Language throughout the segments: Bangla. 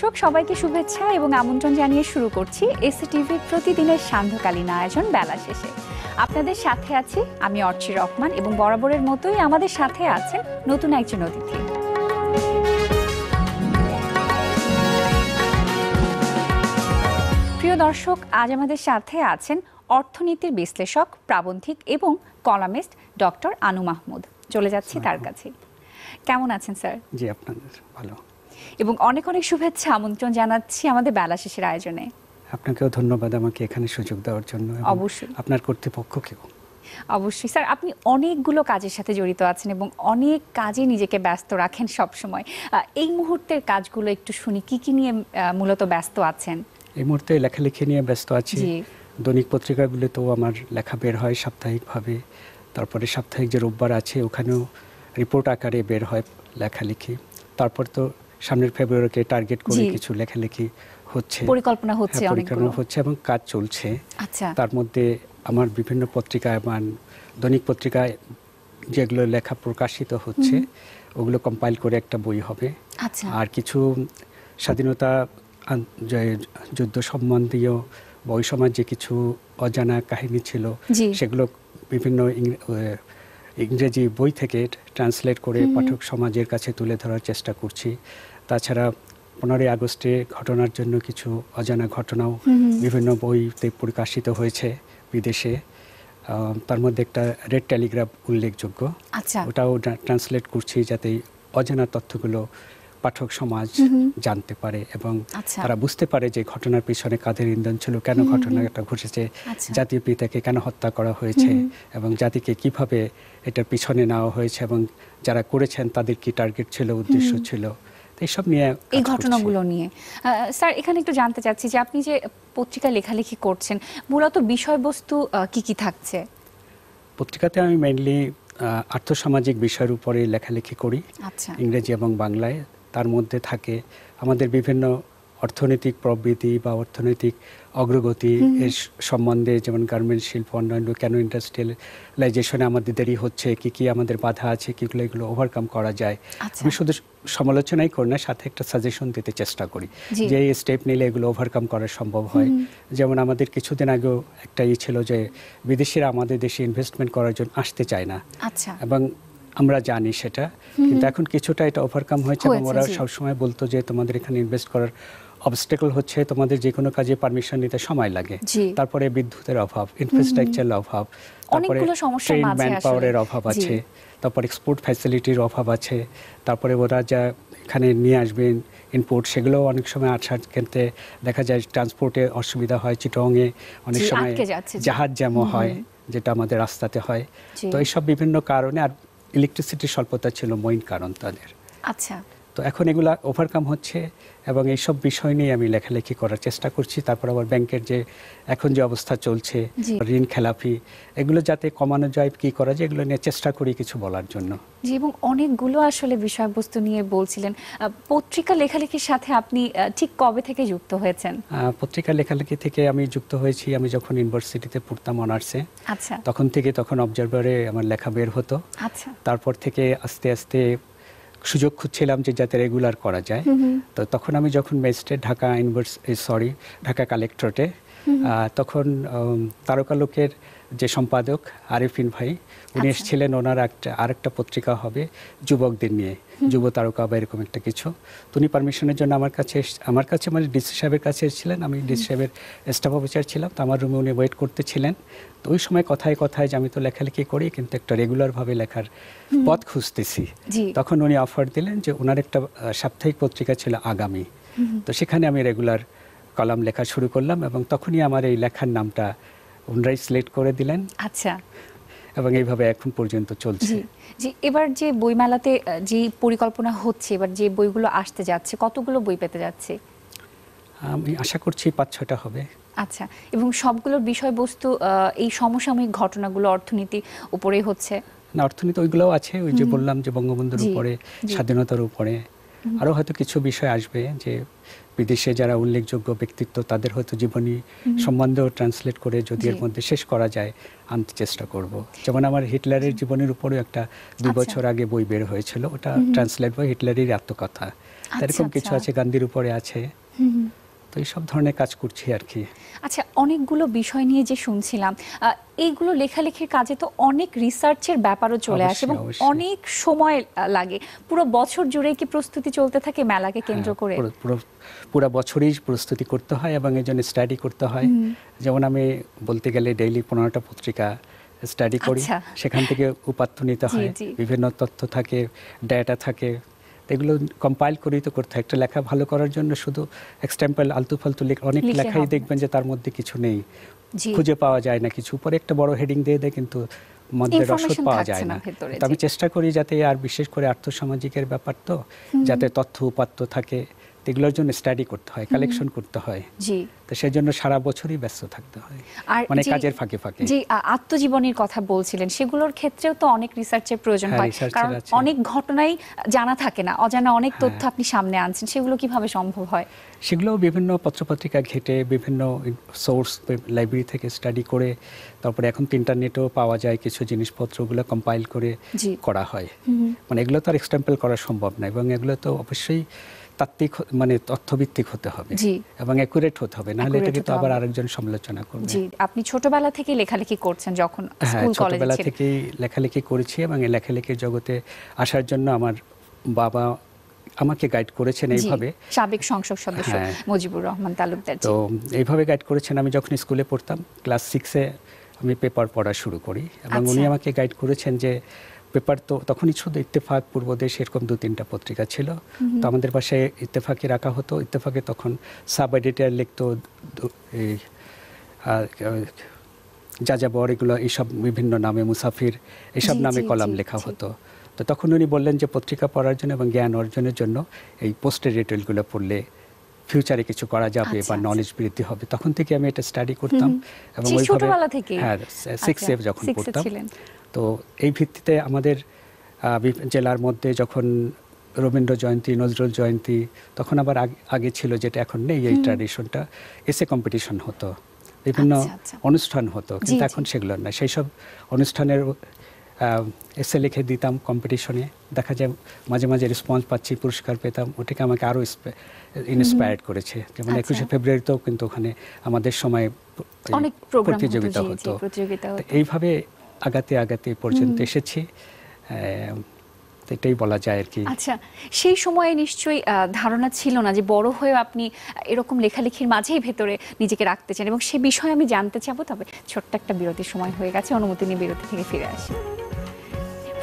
দর্শক সবাইকে শুভেচ্ছা এবং আমন্ত্রণ জানিয়ে শুরু করছি এসি টিভির প্রতিদিনের সান্ধ্যকালীন আয়োজন বেলা শেষে আপনাদের সাথে আছি আমি অর্চি রহমান এবং বরাবরের মতোই আমাদের সাথে আছেন নতুন একজন অতিথি প্রিয় দর্শক আজ আমাদের সাথে আছেন অর্থনীতির বিশ্লেষক প্রাবন্ধিক এবং কলামিস্ট ডক্টর আনু মাহমুদ চলে যাচ্ছি তার কাছে কেমন আছেন স্যার জি আপনাদের ভালো এবং অনেক অনেক শুভেচ্ছা আমন্ত্রণ জানাচ্ছি আমাদের বেলা শেষের আয়োজনে আপনাকেও ধন্যবাদ আমাকে এখানে সুযোগ দেওয়ার জন্য অবশ্যই আপনার কর্তৃপক্ষকেও অবশ্যই স্যার আপনি অনেকগুলো কাজের সাথে জড়িত আছেন এবং অনেক কাজে নিজেকে ব্যস্ত রাখেন সব সময় এই মুহূর্তের কাজগুলো একটু শুনি কি কি নিয়ে মূলত ব্যস্ত আছেন এই মুহূর্তে লেখালেখি নিয়ে ব্যস্ত আছি দৈনিক পত্রিকাগুলোতেও আমার লেখা বের হয় সাপ্তাহিকভাবে তারপরে সাপ্তাহিক যে রোববার আছে ওখানেও রিপোর্ট আকারে বের হয় লেখালেখি তারপর তো সামনের ফেব্রুয়ারিকে টার্গেট করে কিছু লেখালেখি হচ্ছে হ্যাঁ, পরিকল্পনা হ্যাঁ, হচ্ছে পরিকল্পনা হচ্ছে এবং কাজ চলছে আচ্ছা তার মধ্যে আমার বিভিন্ন পত্রিকা এবং দৈনিক পত্রিকায় যেগুলো লেখা প্রকাশিত হচ্ছে ওগুলো কম্পাইল করে একটা বই হবে আচ্ছা। আর কিছু স্বাধীনতা যুদ্ধ সম্বন্ধীয় বই সমাজ যে কিছু অজানা কাহিনী ছিল সেগুলো বিভিন্ন ইংরেজি বই থেকে ট্রান্সলেট করে পাঠক সমাজের কাছে তুলে ধরার চেষ্টা করছি তাছাড়া পনেরোই আগস্টে ঘটনার জন্য কিছু অজানা ঘটনাও বিভিন্ন বইতে প্রকাশিত হয়েছে বিদেশে তার মধ্যে একটা রেড টেলিগ্রাফ উল্লেখযোগ্য আচ্ছা। ওটাও ট্রান্সলেট করছি যাতে অজানা তথ্যগুলো পাঠক সমাজ জানতে পারে এবং আচ্ছা। তারা বুঝতে পারে যে ঘটনার পিছনে কাদের ইন্ধন ছিল কেন ঘটনাটা ঘটেছে আচ্ছা। জাতীয় পিতাকে কেন হত্যা করা হয়েছে এবং জাতিকে কিভাবে এটার পিছনে নেওয়া হয়েছে এবং যারা করেছেন তাদের কি টার্গেট ছিল উদ্দেশ্য ছিল এইসব নিয়ে এই ঘটনাগুলো নিয়ে স্যার এখানে একটু জানতে চাচ্ছি যে আপনি যে পত্রিকা লেখালেখি করছেন মূলত বিষয়বস্তু কি কি থাকছে পত্রিকাতে আমি মেইনলি আর্থসামাজিক বিষয়ের উপরে লেখালেখি করি আচ্ছা। ইংরেজি এবং বাংলায় তার মধ্যে থাকে আমাদের বিভিন্ন অর্থনৈতিক প্রবৃতি বা অর্থনৈতিক অগ্রগতি এর সম্বন্ধে যেমন গার্মেন্ট শিল্প অন্যান্য কেন ইন্ডাস্ট্রিয়ালাইজেশনে আমাদের দেরি হচ্ছে কি কি আমাদের বাধা আছে কীগুলো এগুলো ওভারকাম করা যায় আচ্ছা। আমি শুধু সমালোচনাই করি না সাথে একটা সাজেশন দিতে চেষ্টা করি যে এই স্টেপ নিলে এগুলো ওভারকাম করা সম্ভব হয় যেমন আমাদের কিছুদিন আগেও একটা ই ছিল যে বিদেশিরা আমাদের দেশে ইনভেস্টমেন্ট করার জন্য আসতে চায় না আচ্ছা। এবং আমরা জানি সেটা কিন্তু এখন কিছুটা এটা ওভারকাম হয়েছে এবং ওরা সবসময় বলতো যে তোমাদের এখানে ইনভেস্ট করার অবস্টেকল হচ্ছে তোমাদের যে কোনো কাজে পারমিশন নিতে সময় লাগে তারপরে বিদ্যুতের অভাব ইনফ্রাস্ট্রাকচারের অভাব তারপরে ট্রেন ম্যান পাওয়ারের অভাব আছে তারপর এক্সপোর্ট ফ্যাসিলিটির অভাব আছে তারপরে ওরা যা এখানে নিয়ে আসবেন ইনপোর্ট সেগুলো অনেক সময় আটসাট ক্ষেত্রে দেখা যায় ট্রান্সপোর্টে অসুবিধা হয় চিটংয়ে অনেক সময় জাহাজ জ্যাম হয় যেটা আমাদের রাস্তাতে হয় তো এইসব বিভিন্ন কারণে আর ইলেকট্রিসিটির স্বল্পতা ছিল মেইন কারণ তাদের আচ্ছা তো এখন এগুলা ওভারকাম হচ্ছে এবং এইসব বিষয় নিয়ে আমি লেখালেখি করার চেষ্টা করছি তারপর আবার ব্যাংকের যে এখন যে অবস্থা চলছে ঋণ খেলাপি এগুলো যাতে কমানো যায় কি করা যায় এগুলো নিয়ে চেষ্টা করি কিছু বলার জন্য জি এবং অনেকগুলো আসলে বিষয়বস্তু নিয়ে বলছিলেন পত্রিকা লেখালেখির সাথে আপনি ঠিক কবে থেকে যুক্ত হয়েছেন পত্রিকা লেখালেখি থেকে আমি যুক্ত হয়েছি আমি যখন ইউনিভার্সিটিতে পড়তাম অনার্সে আচ্ছা। তখন থেকে তখন অবজারভারে আমার লেখা বের হতো আচ্ছা তারপর থেকে আস্তে আস্তে সুযোগ খুঁজছিলাম যে যাতে রেগুলার করা যায় তো তখন আমি যখন মেস্টে ঢাকা ইউনিভার্স সরি ঢাকা কালেক্টরেটে তখন তারকা লোকের যে সম্পাদক আরিফিন ভাই উনি আচ্ছা। এসেছিলেন ওনার একটা আরেকটা পত্রিকা হবে যুবকদের নিয়ে যুব তারকা বা এরকম একটা কিছু তো উনি পারমিশনের জন্য আমার কাছে আমার কাছে মানে ডিসি সাহেবের কাছে এসেছিলেন আমি ডিসি সাহেবের স্টাফ অফিসার ছিলাম তো আমার রুমে উনি ওয়েট করতেছিলেন তো ওই সময় কথায় কথায় যে আমি তো লেখালেখি করি কিন্তু একটা রেগুলারভাবে লেখার পথ খুঁজতেছি তখন উনি অফার দিলেন যে ওনার একটা সাপ্তাহিক পত্রিকা ছিল আগামী তো সেখানে আমি রেগুলার কলাম লেখা শুরু করলাম এবং তখনই আমার এই লেখার নামটা উনরাই সিলেক্ট করে দিলেন আচ্ছা এবং এইভাবে এখন পর্যন্ত চলছে জি এবার যে বইমেলাতে যে পরিকল্পনা হচ্ছে এবার যে বইগুলো আসতে যাচ্ছে কতগুলো বই পেতে যাচ্ছে আমি আশা করছি পাঁচ ছয়টা হবে আচ্ছা এবং সবগুলোর বিষয়বস্তু এই সমসাময়িক ঘটনাগুলো অর্থনীতি উপরে হচ্ছে না অর্থনীতি ওইগুলোও আছে ওই যে বললাম যে বঙ্গবন্ধুর উপরে স্বাধীনতার উপরে আরও হয়তো কিছু বিষয় আসবে যে বিদেশে যারা উল্লেখযোগ্য ব্যক্তিত্ব তাদের হয়তো জীবনী সম্বন্ধেও ট্রান্সলেট করে যদি এর মধ্যে শেষ করা যায় আনতে চেষ্টা করব যেমন আমার হিটলারের জীবনের উপরেও একটা দুই আচ্ছা। বছর আগে বই বের হয়েছিল ওটা ট্রান্সলেট বই হিটলারের আত্মকথা আচ্ছা, এরকম কিছু আচ্ছা। আছে গান্ধীর উপরে আছে তো এইসব ধরনের কাজ করছি আর কি আচ্ছা অনেকগুলো বিষয় নিয়ে যে শুনছিলাম এইগুলো লেখালেখির কাজে তো অনেক রিসার্চের ব্যাপারও চলে আসে এবং অনেক সময় লাগে পুরো বছর জুড়ে কি প্রস্তুতি চলতে থাকে মেলাকে হ্যাঁ, কেন্দ্র করে পুরো বছরই প্রস্তুতি করতে হয় এবং এই জন্য স্টাডি করতে হয় যেমন আমি বলতে গেলে ডেইলি পনেরোটা পত্রিকা স্টাডি করি আচ্ছা। সেখান থেকে উপাত্ত নিতে হয় বিভিন্ন তথ্য থাকে ডেটা থাকে এগুলো কম্পাইল করেই তো করতে একটা লেখা ভালো করার জন্য শুধু এক্সটেম্পল আলতু ফালতু অনেক লেখাই দেখবেন যে তার মধ্যে কিছু নেই খুঁজে পাওয়া যায় না কিছু উপরে একটা বড় হেডিং দিয়ে দেয় কিন্তু মধ্যে রসদ পাওয়া যায় না আমি চেষ্টা করি যাতে আর বিশেষ করে আর্থসামাজিকের ব্যাপার তো যাতে তথ্য উপাত্ত থাকে এগুলোর জন্য স্টাডি করতে হয় কালেকশন করতে হয় জি তো সেই জন্য সারা বছরই ব্যস্ত থাকতে হয় আর মানে কাজের ফাঁকে ফাঁকে জি আত্মজীবনীর কথা বলছিলেন সেগুলোর ক্ষেত্রেও তো অনেক রিসার্চের প্রয়োজন হ্যাঁ, হয় কারণ অনেক ঘটনাই জানা থাকে না অজানা অনেক হ্যাঁ। তথ্য আপনি সামনে আনছেন সেগুলো কিভাবে সম্ভব হয় সেগুলো বিভিন্ন পত্রপত্রিকা ঘেটে বিভিন্ন সোর্স লাইব্রেরি থেকে স্টাডি করে তারপরে এখন তো ইন্টারনেটেও পাওয়া যায় কিছু জিনিসপত্রগুলো কম্পাইল করে করা হয় মানে এগুলো তো আর এক্সটাম্পল করা সম্ভব না এবং এগুলো তো অবশ্যই তাত্ত্বিক মানে তথ্যভিত্তিক হতে হবে এবং অ্যাকুরেট হতে হবে নাহলে এটা কিন্তু আবার আরেকজন সমালোচনা করবে জি আপনি ছোটবেলা থেকে লেখালেখি করছেন যখন স্কুল হ্যাঁ, কলেজে ছোটবেলা থেকে লেখালেখি করেছি এবং এই লেখালেখির জগতে আসার জন্য আমার বাবা আমাকে গাইড করেছেন এইভাবে সাবেক সংসদ সদস্য হ্যাঁ। মুজিবুর রহমান তালুকদার তো এইভাবে গাইড করেছেন আমি যখন স্কুলে পড়তাম ক্লাস সিক্সে আমি পেপার পড়া শুরু করি এবং আচ্ছা। উনি আমাকে গাইড করেছেন যে পেপার তো তখনই শুধু ইত্তেফাক পূর্ব দেশ এরকম দু তিনটা পত্রিকা ছিল তো আমাদের বাসায় ইত্তেফাকে রাখা হতো ইত্তেফাকে তখন সাব এডিটার লিখতো যা যাবর এগুলো এইসব বিভিন্ন নামে মুসাফির এসব নামে কলাম লেখা হতো তো তখন উনি বললেন যে পত্রিকা পড়ার জন্য এবং জ্ঞান অর্জনের জন্য এই পোস্টের রিটেলগুলো পড়লে ফিউচারে কিছু করা যাবে আচ্ছা, বা নলেজ আচ্ছা। বৃদ্ধি হবে তখন থেকে আমি এটা স্টাডি করতাম এবং ছোটবেলা থেকে হ্যাঁ সিক্স আচ্ছা, এফ যখন পড়তাম তো এই ভিত্তিতে আমাদের জেলার মধ্যে যখন রবীন্দ্র জয়ন্তী নজরুল জয়ন্তী তখন আবার আগে ছিল যেটা এখন নেই এই ট্র্যাডিশনটা এসে কম্পিটিশন হতো বিভিন্ন অনুষ্ঠান হতো কিন্তু এখন সেগুলো না সেই সব অনুষ্ঠানের এসে লিখে দিতাম কম্পিটিশনে দেখা যায় মাঝে মাঝে রেসপন্স পাচ্ছি পুরস্কার পেতাম ওটাকে আমাকে আরও ইন্সপায়ার্ড করেছে যেমন আচ্ছা। একুশে ফেব্রুয়ারিতেও কিন্তু ওখানে আমাদের সময় প্রতিযোগিতা হতো এইভাবে আগাতে আগাতে পর্যন্ত এসেছি এটাই বলা যায় আর কি আচ্ছা সেই সময়ে নিশ্চয়ই ধারণা ছিল না যে বড় হয়ে আপনি এরকম লেখালেখির মাঝেই ভেতরে নিজেকে রাখতে চান এবং সে বিষয়ে আমি জানতে চাবো তবে ছোট্ট একটা বিরতির সময় হয়ে গেছে অনুমতি নিয়ে বিরতি থেকে ফিরে আসি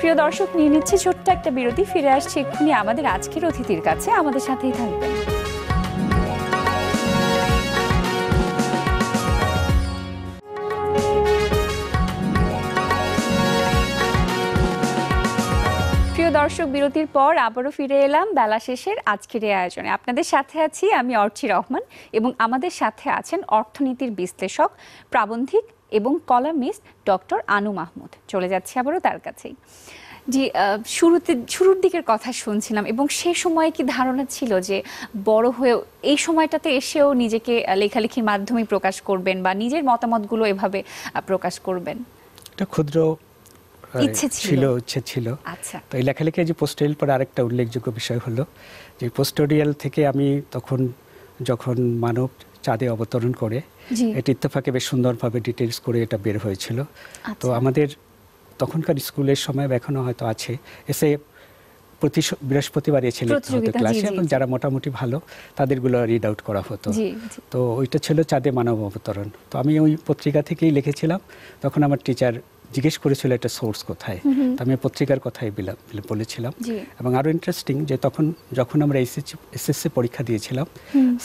প্রিয় দর্শক নিয়ে নিচ্ছে ছোট্ট একটা বিরতি ফিরে আসছে এক্ষুনি আমাদের আজকের অতিথির কাছে আমাদের সাথেই থাকবেন দর্শক বিরতির পর আবারও ফিরে এলাম বেলা শেষের আজকের আয়োজনে আপনাদের সাথে আছি আমি অর্চি রহমান এবং আমাদের সাথে আছেন অর্থনীতির বিশ্লেষক প্রাবন্ধিক এবং কলামিস্ট ডক্টর আনু মাহমুদ চলে যাচ্ছি আবারও তার কাছেই জি শুরুতে শুরুর দিকের কথা শুনছিলাম এবং সে সময়ে কি ধারণা ছিল যে বড় হয়েও এই সময়টাতে এসেও নিজেকে লেখালেখির মাধ্যমে প্রকাশ করবেন বা নিজের মতামতগুলো এভাবে প্রকাশ করবেন এটা ক্ষুদ্র ইচ্ছে ছিল ইচ্ছে ছিল আচ্ছা তো এই লেখালেখি যে পোস্টোরিয়াল পরে আরেকটা উল্লেখযোগ্য বিষয় হলো যে পোস্টোরিয়াল থেকে আমি তখন যখন মানব চাঁদে অবতরণ করে এটা ইত্তেফাকে বেশ সুন্দরভাবে ডিটেলস করে এটা বের হয়েছিল তো আচ্ছা। আমাদের তখনকার স্কুলের সময় এখনও হয়তো আছে এসে প্রতি বৃহস্পতিবার ছেলে ক্লাসে এবং যারা মোটামুটি ভালো তাদেরগুলো রিড আউট করা হতো তো ওইটা ছিল চাঁদে মানব অবতরণ তো আমি ওই পত্রিকা থেকেই লিখেছিলাম তখন আমার টিচার জিজ্ঞেস করেছিল একটা সোর্স কোথায় আমি পত্রিকার কথাই বলেছিলাম এবং আরও ইন্টারেস্টিং যে তখন যখন আমরা এসএসসি এসএসসি পরীক্ষা দিয়েছিলাম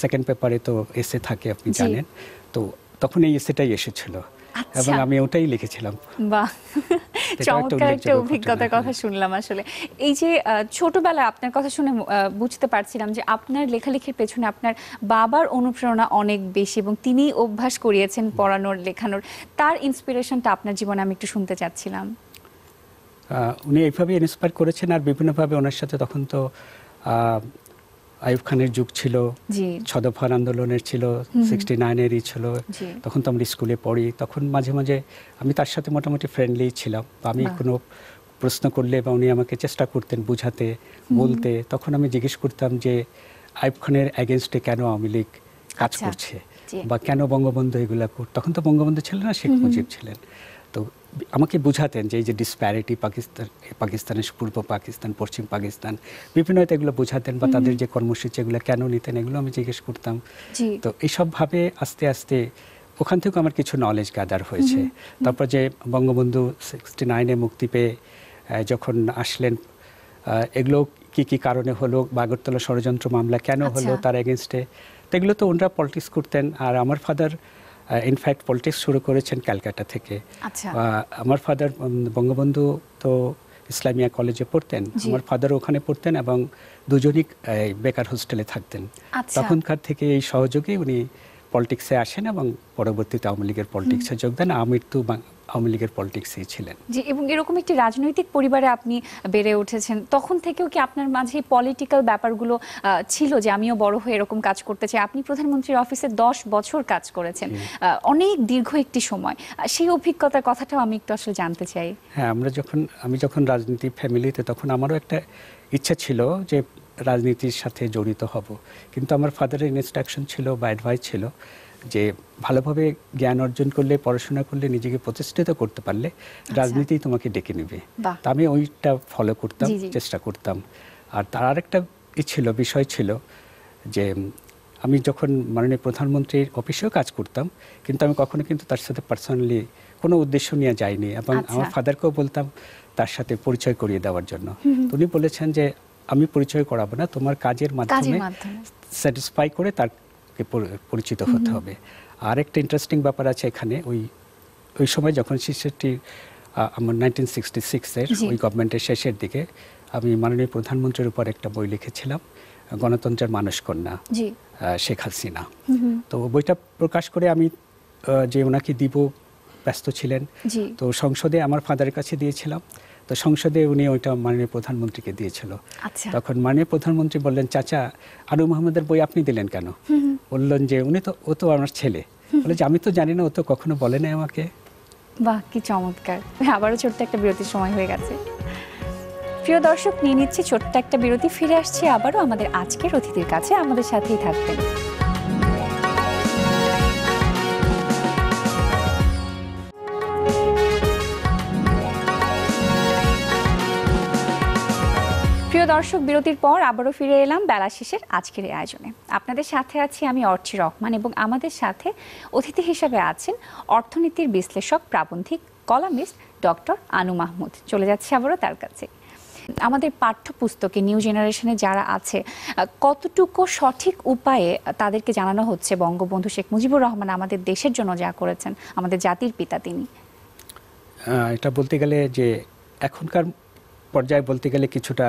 সেকেন্ড পেপারে তো এসে থাকে আপনি জানেন তো তখন এই এসেটাই এসেছিল আচ্ছা। এবং আমি ওটাই লিখেছিলাম বাহ চমৎকার একটা অভিজ্ঞতার হ্যাঁ। কথা শুনলাম আসলে এই যে ছোটবেলায় আপনার কথা শুনে বুঝতে পারছিলাম যে আপনার লেখালেখির পেছনে আপনার বাবার অনুপ্রেরণা অনেক বেশি এবং তিনি অভ্যাস করিয়েছেন পড়ানোর লেখানোর তার ইন্সপিরেশনটা আপনার জীবনে আমি একটু শুনতে চাচ্ছিলাম উনি এইভাবে ইন্সপায়ার করেছেন আর বিভিন্নভাবে ওনার সাথে তখন তো আইব খানের যুগ ছিল ছদফার আন্দোলনের ছিল সিক্সটি নাইনেরই ছিল তখন তো আমরা স্কুলে পড়ি তখন মাঝে মাঝে আমি তার সাথে মোটামুটি ফ্রেন্ডলি ছিলাম আমি কোনো প্রশ্ন করলে বা উনি আমাকে চেষ্টা করতেন বুঝাতে বলতে তখন আমি জিজ্ঞেস করতাম যে আইব খানের অ্যাগেনস্টে কেন আওয়ামী লীগ কাজ আচ্ছা। করছে বা কেন বঙ্গবন্ধু এগুলা তখন তো বঙ্গবন্ধু ছিলেন না শেখ মুজিব ছিলেন তো আমাকে বুঝাতেন যে এই যে ডিসপ্যারিটি পাকিস্তান পাকিস্তানের পূর্ব পাকিস্তান পশ্চিম পাকিস্তান বিভিন্ন এগুলো বোঝাতেন বা তাদের যে কর্মসূচি এগুলো কেন নিতেন এগুলো আমি জিজ্ঞেস করতাম তো এইসবভাবে আস্তে আস্তে ওখান থেকেও আমার কিছু নলেজ গ্যাদার হয়েছে তারপর যে বঙ্গবন্ধু সিক্সটি নাইনে মুক্তি পেয়ে যখন আসলেন এগুলো কি কি কারণে হলো বাগরতলা ষড়যন্ত্র মামলা কেন আচ্ছা। হলো তার এগেনস্টে তো এগুলো তো ওনারা পলিটিক্স করতেন আর আমার ফাদার ইনফ্যাক্ট পলিটিক্স শুরু করেছেন ক্যালকাটা থেকে আচ্ছা। আমার ফাদার বঙ্গবন্ধু তো ইসলামিয়া কলেজে পড়তেন আমার ফাদার ওখানে পড়তেন এবং দুজনই বেকার হোস্টেলে থাকতেন আচ্ছা। তখনকার থেকে এই সহযোগে উনি পলিটিক্সে আসেন এবং পরবর্তীতে আওয়ামী লীগের পলিটিক্সে যোগদান আমির তো আওয়ামী লীগের পলিটিক্সেই ছিলেন জি এবং এরকম একটি রাজনৈতিক পরিবারে আপনি বেড়ে উঠেছেন তখন থেকেও কি আপনার মাঝে পলিটিক্যাল ব্যাপারগুলো ছিল যে আমিও বড় হয়ে এরকম কাজ করতে চাই আপনি প্রধানমন্ত্রীর অফিসে দশ বছর কাজ করেছেন অনেক দীর্ঘ একটি সময় সেই অভিজ্ঞতার কথাটাও আমি একটু আসলে জানতে চাই হ্যাঁ আমরা যখন আমি যখন রাজনীতি ফ্যামিলিতে তখন আমারও একটা ইচ্ছা ছিল যে রাজনীতির সাথে জড়িত হব কিন্তু আমার ফাদারের ইনস্ট্রাকশন ছিল বা অ্যাডভাইস ছিল যে ভালোভাবে জ্ঞান অর্জন করলে পড়াশোনা করলে নিজেকে প্রতিষ্ঠিত করতে পারলে আচ্ছা। রাজনীতি তোমাকে ডেকে নেবে তা আমি ওইটা ফলো করতাম চেষ্টা করতাম আর তার আরেকটা ই ছিল বিষয় ছিল যে আমি যখন মাননীয় প্রধানমন্ত্রীর অফিসেও কাজ করতাম কিন্তু আমি কখনো কিন্তু তার সাথে পার্সোনালি কোনো উদ্দেশ্য নিয়ে যাইনি এবং আচ্ছা। আমার ফাদারকেও বলতাম তার সাথে পরিচয় করিয়ে দেওয়ার জন্য উনি বলেছেন যে আমি পরিচয় করাবো না তোমার কাজের মাধ্যমে স্যাটিসফাই করে তার সম্পর্কে পরিচিত হতে হবে আর একটা ইন্টারেস্টিং ব্যাপার আছে এখানে ওই ওই সময় যখন শিশুটির আমার নাইনটিন ওই গভর্নমেন্টের শেষের দিকে আমি মাননীয় প্রধানমন্ত্রীর উপর একটা বই লিখেছিলাম গণতন্ত্রের কন্যা শেখ হাসিনা তো বইটা প্রকাশ করে আমি যে ওনাকে দিব ব্যস্ত ছিলেন তো সংসদে আমার ফাদারের কাছে দিয়েছিলাম তো সংসদে উনি ওইটা মাননীয় প্রধানমন্ত্রীকে দিয়েছিল আচ্ছা। তখন মাননীয় প্রধানমন্ত্রী বললেন চাচা আনু মোহাম্মদের বই আপনি দিলেন কেন বললেন যে উনি তো ও তো আমার ছেলে বলে যে আমি তো জানি না ও তো কখনো বলে নাই আমাকে বাহ কি চমৎকার আবারও ছোট্ট একটা বিরতির সময় হয়ে গেছে প্রিয় দর্শক নিয়ে নিচ্ছি ছোট্ট একটা বিরতি ফিরে আসছি আবারও আমাদের আজকের অতিথির কাছে আমাদের সাথেই থাকবেন দর্শক বিরতির পর আবারও ফিরে এলাম বেলা শেষের আজকের এই আয়োজনে আপনাদের সাথে আছি আমি অর্চি রহমান এবং আমাদের সাথে অতিথি হিসেবে আছেন অর্থনীতির বিশ্লেষক প্রাবন্ধিক কলামিস্ট ডক্টর আনু মাহমুদ চলে যাচ্ছে আবারও তার কাছে আমাদের পাঠ্যপুস্তকে নিউ জেনারেশনে যারা আছে কতটুকু সঠিক উপায়ে তাদেরকে জানানো হচ্ছে বঙ্গবন্ধু শেখ মুজিবুর রহমান আমাদের দেশের জন্য যা করেছেন আমাদের জাতির পিতা তিনি এটা বলতে গেলে যে এখনকার পর্যায়ে বলতে গেলে কিছুটা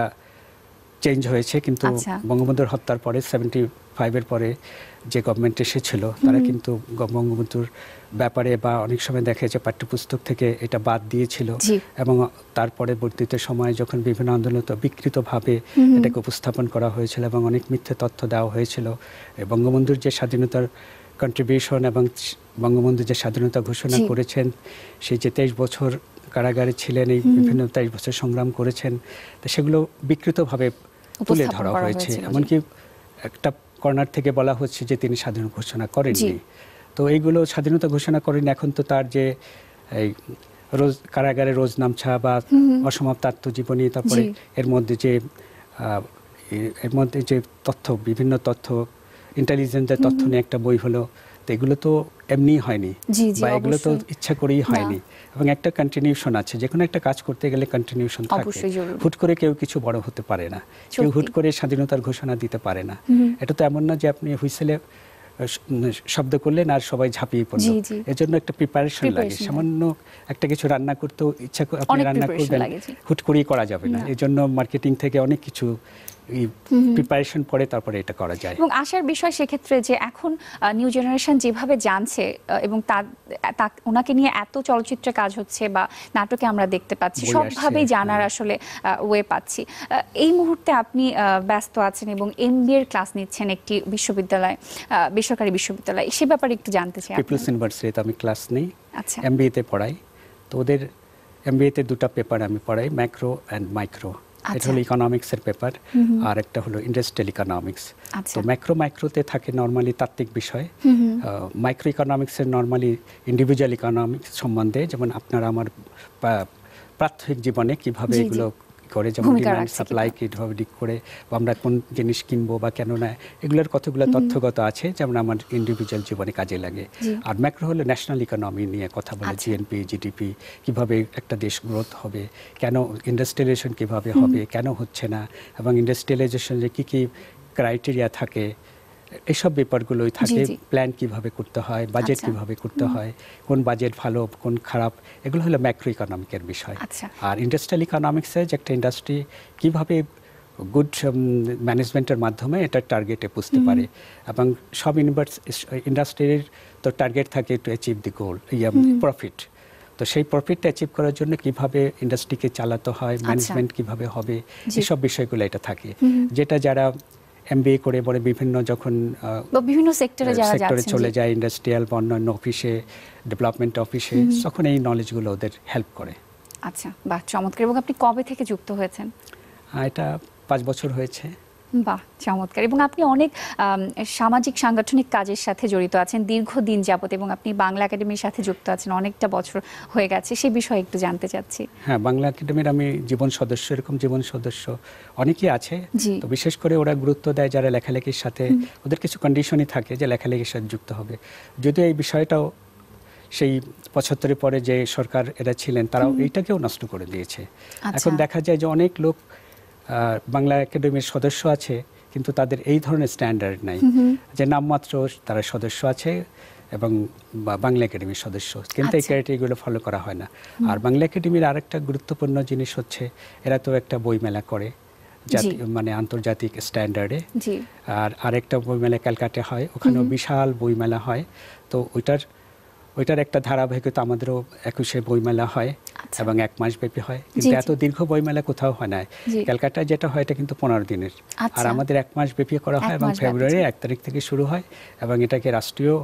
চেঞ্জ হয়েছে কিন্তু আচ্ছা। বঙ্গবন্ধুর হত্যার পরে সেভেন্টি ফাইভের পরে যে গভর্নমেন্ট এসেছিল তারা কিন্তু বঙ্গবন্ধুর ব্যাপারে বা অনেক সময় দেখা যে পাঠ্যপুস্তক থেকে এটা বাদ দিয়েছিল এবং তারপরে বর্ধিত সময়ে যখন বিভিন্ন আন্দোলন বিকৃতভাবে এটাকে উপস্থাপন করা হয়েছিল এবং অনেক মিথ্যে তথ্য দেওয়া হয়েছিল বঙ্গবন্ধুর যে স্বাধীনতার কন্ট্রিবিউশন এবং বঙ্গবন্ধু যে স্বাধীনতা ঘোষণা করেছেন সেই যে তেইশ বছর কারাগারে ছিলেন এই বিভিন্ন তেইশ বছর সংগ্রাম করেছেন তা সেগুলো বিকৃতভাবে তুলে ধরা হয়েছে এমনকি একটা কর্নার থেকে বলা হচ্ছে যে তিনি স্বাধীন ঘোষণা করেননি তো এইগুলো স্বাধীনতা ঘোষণা করেন এখন তো তার যে রোজ কারাগারে রোজ নামছা বা অসমাপ্ত আত্মজীবনী তারপরে এর মধ্যে যে এর মধ্যে যে তথ্য বিভিন্ন তথ্য ইন্টেলিজেন্সের তথ্য নিয়ে একটা বই হলো তো এগুলো তো এমনি হয়নি বা এগুলো তো ইচ্ছা করেই হয়নি এবং একটা কন্টিনিউশন আছে যে কোনো একটা কাজ করতে গেলে কন্টিনিউশন থাকে হুট করে কেউ কিছু বড় হতে পারে না কেউ হুট করে স্বাধীনতার ঘোষণা দিতে পারে না এটা তো এমন না যে আপনি হুইসেলে মানে শব্দ করলেন আর সবাই ঝাঁপিয়ে পড়লেন এর জন্য একটা প্রিপারেশন লাগে সামান্য একটা কিছু রান্না করতেও ইচ্ছা আপনি রান্না করবেন হুট করেই করা যাবে না এর জন্য মার্কেটিং থেকে অনেক কিছু প্রিপারেশন পরে তারপরে এটা করা যায় এবং আসার বিষয় সেক্ষেত্রে যে এখন নিউ জেনারেশন যেভাবে জানছে এবং তা ওনাকে নিয়ে এত চলচ্চিত্রে কাজ হচ্ছে বা নাটকে আমরা দেখতে পাচ্ছি সবভাবেই জানার আসলে ওয়ে পাচ্ছি এই মুহূর্তে আপনি ব্যস্ত আছেন এবং এম এর ক্লাস নিচ্ছেন একটি বিশ্ববিদ্যালয় বেসরকারি বিশ্ববিদ্যালয় সে ব্যাপারে একটু জানতে চাই পিপলস ইউনিভার্সিটিতে আমি ক্লাস নেই এম আচ্ছা। বিএতে পড়াই তো ওদের এম বিএতে দুটো পেপার আমি পড়াই ম্যাক্রো অ্যান্ড মাইক্রো এটা আচ্ছা। হলো ইকোনমিক্সের পেপার আর একটা হলো ইন্ডাস্ট্রিয়াল আচ্ছা। ইকোনমিক্স তো ম্যাক্রো মাইক্রোতে থাকে নর্মালি তাত্ত্বিক বিষয় মাইক্রো ইকোনমিক্সের নর্মালি ইন্ডিভিজুয়াল ইকোনমিক্স সম্বন্ধে যেমন আপনারা আমার প্রাথমিক জীবনে কিভাবে এগুলো করে যেমন ডিমান্ড সাপ্লাই কীভাবে ঠিক করে বা আমরা কোন জিনিস কিনবো বা কেন না এগুলোর কতগুলো তথ্যগত আছে যেমন আমার ইন্ডিভিজুয়াল জীবনে কাজে লাগে আর ম্যাক্রো হলো ন্যাশনাল ইকোনমি নিয়ে কথা বলে জিএনপি আচ্ছা। জিডিপি কিভাবে একটা দেশ গ্রোথ হবে কেন ইন্ডাস্ট্রিয়ালাইজেশন কিভাবে হবে কেন হচ্ছে না এবং ইন্ডাস্ট্রিয়ালাইজেশনে কী কী ক্রাইটেরিয়া থাকে এইসব ব্যাপারগুলোই থাকে প্ল্যান কিভাবে করতে হয় বাজেট আচ্ছা। কিভাবে করতে হয় কোন বাজেট ভালো কোন খারাপ এগুলো হলো ম্যাক্রো ইকোনমিকের বিষয় আচ্ছা। আর ইন্ডাস্ট্রিয়াল ইকোনমিক্সে যে একটা ইন্ডাস্ট্রি কিভাবে গুড ম্যানেজমেন্টের um, মাধ্যমে এটা টার্গেটে পুষতে পারে এবং সব ইউনিভার্স ইন্ডাস্ট্রির তো টার্গেট থাকে টু অ্যাচিভ দি গোল ইয়া প্রফিট তো সেই প্রফিটটা অ্যাচিভ করার জন্য কিভাবে ইন্ডাস্ট্রিকে চালাতে হয় ম্যানেজমেন্ট আচ্ছা। কিভাবে হবে এসব বিষয়গুলো এটা থাকে যেটা যারা এমবিএ করে পরে বিভিন্ন যখন বিভিন্ন সেক্টরে যারা সেক্টরে চলে যায় ইন্ডাস্ট্রিয়াল বা অন্যান্য অফিসে ডেভেলপমেন্ট অফিসে তখন এই নলেজগুলো ওদের হেল্প করে আচ্ছা বাহ চমৎকার এবং আপনি কবে থেকে যুক্ত হয়েছেন এটা পাঁচ বছর হয়েছে বাহ চমৎকার এবং আপনি অনেক সামাজিক সাংগঠনিক কাজের সাথে জড়িত আছেন দীর্ঘদিন যাবত এবং আপনি বাংলা একাডেমির সাথে যুক্ত আছেন অনেকটা বছর হয়ে গেছে সে বিষয়ে একটু জানতে চাচ্ছি হ্যাঁ বাংলা একাডেমির আমি জীবন সদস্য এরকম জীবন সদস্য অনেকেই আছে তো বিশেষ করে ওরা গুরুত্ব দেয় যারা লেখালেখির সাথে ওদের কিছু কন্ডিশনই থাকে যে লেখালেখির সাথে যুক্ত হবে যদিও এই বিষয়টাও সেই পঁচাত্তরের পরে যে সরকার এরা ছিলেন তারাও এইটাকেও নষ্ট করে দিয়েছে আচ্ছা। এখন দেখা যায় যে অনেক লোক বাংলা একাডেমির সদস্য আছে কিন্তু তাদের এই ধরনের স্ট্যান্ডার্ড নাই যে নামমাত্র তারা সদস্য আছে এবং বাংলা একাডেমির সদস্য কিন্তু এই ক্রাইটেরিয়াগুলো আচ্ছা। ফলো করা হয় না আর বাংলা একাডেমির আরেকটা গুরুত্বপূর্ণ জিনিস হচ্ছে এরা তো একটা বইমেলা করে মানে আন্তর্জাতিক স্ট্যান্ডার্ডে আর আরেকটা বইমেলা ক্যালকাটা হয় ওখানেও বিশাল বইমেলা হয় তো ওইটার ওইটার একটা ধারাবাহিকতা আমাদেরও একুশে বইমেলা হয় আচ্ছা। এবং এক মাস ব্যাপী হয় কিন্তু এত দীর্ঘ বইমেলা কোথাও হয় না ক্যালকাটায় যেটা হয় এটা কিন্তু পনেরো দিনের আচ্ছা। আর আমাদের এক মাস ব্যাপী করা হয় এবং ফেব্রুয়ারি এক তারিখ থেকে শুরু হয় এবং এটাকে রাষ্ট্রীয়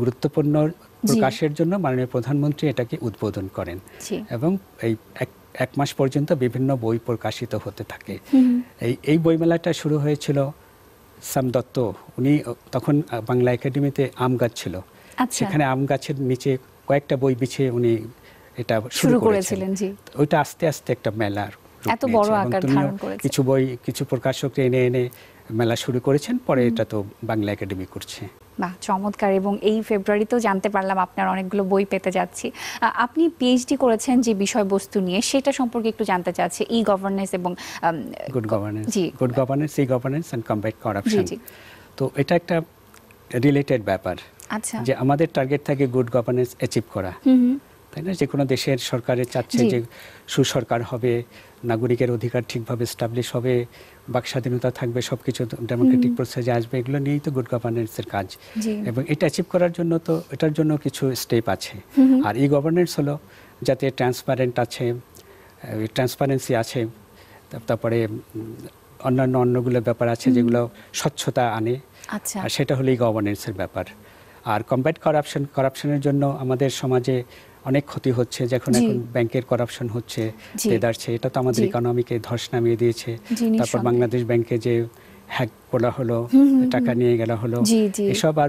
গুরুত্বপূর্ণ প্রকাশের জন্য মাননীয় প্রধানমন্ত্রী এটাকে উদ্বোধন করেন এবং এই এক এক মাস পর্যন্ত বিভিন্ন বই প্রকাশিত হতে থাকে এই এই বইমেলাটা শুরু হয়েছিল সাম দত্ত উনি তখন বাংলা একাডেমিতে আম গাছ ছিল আচ্ছা। সেখানে আম গাছের নিচে কয়েকটা বই বিছিয়ে উনি এটা শুরু করেছিলেন জি ওইটা আস্তে আস্তে একটা মেলার এত বড় আকার ধারণ করেছে কিছু বই কিছু প্রকাশক এনে এনে মেলা শুরু করেছেন পরে এটা তো বাংলা একাডেমি করছে বাহ চমৎকার এবং এই ফেব্রুয়ারিতেও জানতে পারলাম আপনার অনেকগুলো বই পেতে যাচ্ছি আপনি পিএইচডি করেছেন যে বিষয়বস্তু নিয়ে সেটা সম্পর্কে একটু জানতে চাচ্ছি ই গভর্নেন্স এবং গুড গভর্নেন্স জি good governance e governance and combat corruption তো এটা একটা রিলেটেড ব্যাপার আচ্ছা যে আমাদের টার্গেট থাকে গুড গভর্নেন্স অ্যাচিভ করা তাই না যে কোনো দেশের সরকারের চাচ্ছে যে সুসরকার হবে নাগরিকের অধিকার ঠিকভাবে স্টাবলিশ হবে বাক স্বাধীনতা থাকবে সব কিছু ডেমোক্রেটিক প্রসেসে আসবে এগুলো নিয়েই তো গুড গভর্নেন্সের কাজ এবং এটা অ্যাচিভ করার জন্য তো এটার জন্য কিছু স্টেপ আছে আর ই গভর্নেন্স হলো যাতে ট্রান্সপারেন্ট আছে ট্রান্সপারেন্সি আছে তারপরে অন্যান্য অন্যগুলো ব্যাপার আছে যেগুলো স্বচ্ছতা আনে আচ্ছা। আর সেটা হলো ই গভর্নেন্সের ব্যাপার আর কমব্যাট করাপশন করাপশনের জন্য আমাদের সমাজে অনেক ক্ষতি হচ্ছে যখন এখন ব্যাংকের করাপশন হচ্ছে দেদারছে এটা তো আমাদের ইকোনমিকে ধস নামিয়ে দিয়েছে তারপর বাংলাদেশ ব্যাংকে যে হ্যাক করা হলো টাকা নিয়ে গেলা হলো এসব আর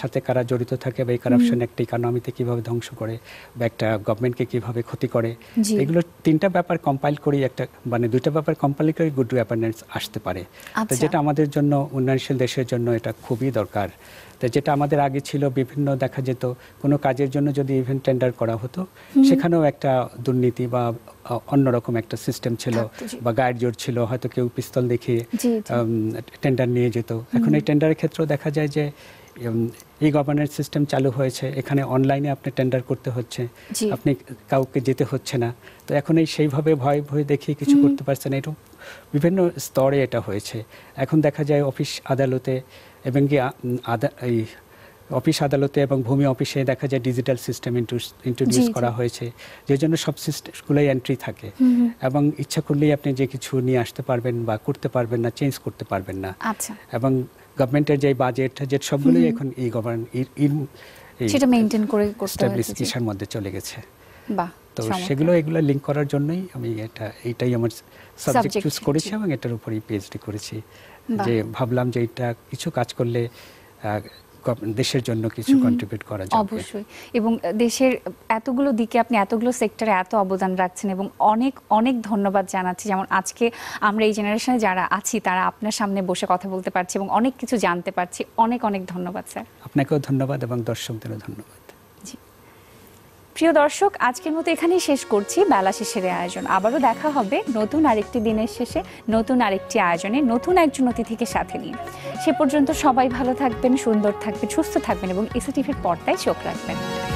সাথে কারা জড়িত থাকে বা এই কারাপশন একটা ইকোনমিতে কিভাবে ধ্বংস করে বা একটা গভর্নমেন্টকে কিভাবে ক্ষতি করে এগুলো তিনটা ব্যাপার কম্পাইল করে একটা মানে দুইটা ব্যাপার কম্পাইল করে গুড গভর্নেন্স আসতে পারে তো আচ্ছা। যেটা আমাদের জন্য উন্নয়নশীল দেশের জন্য এটা খুবই দরকার তো যেটা আমাদের আগে ছিল বিভিন্ন দেখা যেত কোনো কাজের জন্য যদি ইভেন্ট টেন্ডার করা হতো সেখানেও একটা দুর্নীতি বা অন্যরকম একটা সিস্টেম ছিল বা গাইড জোর ছিল হয়তো কেউ পিস্তল দেখিয়ে টেন্ডার নিয়ে যেত এখন এই টেন্ডারের ক্ষেত্রেও দেখা যায় যে ই গভর্নেন্স সিস্টেম চালু হয়েছে এখানে অনলাইনে আপনি টেন্ডার করতে হচ্ছে আপনি কাউকে যেতে হচ্ছে না তো এখন এই সেইভাবে ভয় ভয় দেখিয়ে কিছু করতে পারছে না এরকম বিভিন্ন স্তরে এটা হয়েছে এখন দেখা যায় অফিস আদালতে এবং কি এই অফিস আদালতে এবং ভূমি অফিসে দেখা যায় ডিজিটাল সিস্টেম ইন্ট্রোডিউস করা হয়েছে যে জন্য সব সিস্টেমগুলোই এন্ট্রি থাকে এবং ইচ্ছা করলেই আপনি যে কিছু নিয়ে আসতে পারবেন বা করতে পারবেন না চেঞ্জ করতে পারবেন না আচ্ছা। এবং গভর্নমেন্টের যে বাজেট যে সবগুলোই এখন এই গভর্ন সেটা মেইনটেইন করে করতে হচ্ছে মধ্যে চলে গেছে বাহ তো সেগুলো এগুলো লিংক করার জন্যই আমি এটা এইটাই আমার সাবজেক্ট চুজ করেছি এবং এটার উপরেই পিএইচডি করেছি যে ভাবলাম যে এটা কিছু কাজ করলে দেশের জন্য কিছু কন্ট্রিবিউট করা যাবে অবশ্যই এবং দেশের এতগুলো দিকে আপনি এতগুলো সেক্টরে এত অবদান রাখছেন এবং অনেক অনেক ধন্যবাদ জানাচ্ছি যেমন আজকে আমরা এই জেনারেশনে যারা আছি তারা আপনার সামনে বসে কথা বলতে পারছি এবং অনেক কিছু জানতে পারছি অনেক অনেক ধন্যবাদ স্যার আপনাকেও ধন্যবাদ এবং দর্শকদেরও ধন্যবাদ প্রিয় দর্শক আজকের মতো এখানেই শেষ করছি বেলা শেষের আয়োজন আবারও দেখা হবে নতুন আরেকটি দিনের শেষে নতুন আরেকটি আয়োজনে নতুন একজন অতিথিকে সাথে নিয়ে সে পর্যন্ত সবাই ভালো থাকবেন সুন্দর থাকবেন সুস্থ থাকবেন এবং এসিটিভির পর্দায় চোখ রাখবেন